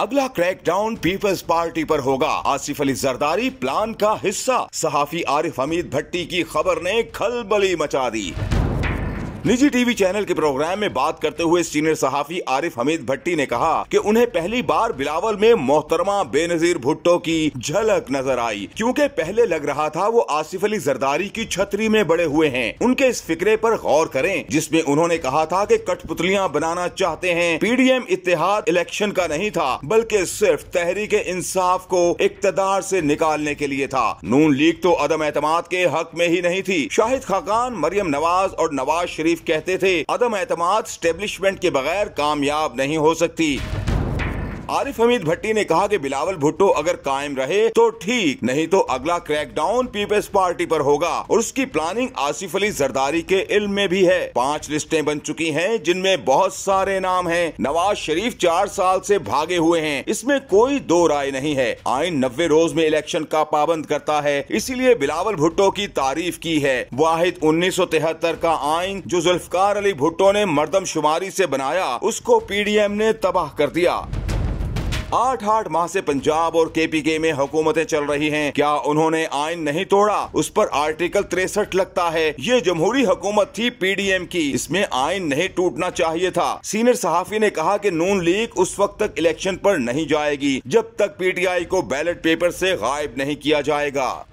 अगला crackdown peoples party पर होगा आसिफ अली जरदारी प्लान का हिस्सा सहाफी आरिफ हमीद भट्टी की खबर ने खलबली मचा दी निजी टीवी चैनल के प्रोग्राम में बात करते हुए सीनियर सहाफी आरिफ हमीद भट्टी ने कहा कि उन्हें पहली बार बिलावल में मोहतरमा बेनजीर भुट्टो की झलक नजर आई क्योंकि पहले लग रहा था वो आसिफ अली जरदारी की छतरी में बड़े हुए हैं उनके इस फिक्रे पर गौर करें जिसमें उन्होंने कहा था कि कठपुतलियां बनाना चाहते हैं पीडीएम इतिहाद इलेक्शन का नहीं था बल्कि सिर्फ तहरीक इंसाफ को इकतदार से निकालने के लिए था नून लीग तो अदम एतम के हक में ही नहीं थी शाहिद खाकान मरियम नवाज और नवाज शरीफ शरीफ कहते थे अदम एतम स्टेब्लिशमेंट के बगैर कामयाब नहीं हो सकती आरिफ हमीद भट्टी ने कहा कि बिलावल भुट्टो अगर कायम रहे तो ठीक नहीं तो अगला क्रैक डाउन पीपल्स पार्टी पर होगा और उसकी प्लानिंग आसिफ अली जरदारी के इल्म में भी है पांच लिस्टें बन चुकी हैं जिनमें बहुत सारे नाम हैं नवाज शरीफ चार साल से भागे हुए हैं इसमें कोई दो राय नहीं है आइन नब्बे रोज में इलेक्शन का पाबंद करता है इसीलिए बिलावल भुट्टो की तारीफ की है वाहिद उन्नीस का आइन जो जुल्फकार अली भुट्टो ने मर्दम शुमारी से बनाया उसको एम ने तबाह कर दिया आठ आठ माह से पंजाब और केपीके में हुकूमतें चल रही हैं क्या उन्होंने आयन नहीं तोड़ा उस पर आर्टिकल तिरसठ लगता है ये जमहूरी हुकूमत थी पीडीएम की इसमें आयन नहीं टूटना चाहिए था सीनियर सहाफी ने कहा कि नून लीग उस वक्त तक इलेक्शन पर नहीं जाएगी जब तक पीटीआई को बैलेट पेपर ऐसी गायब नहीं किया जाएगा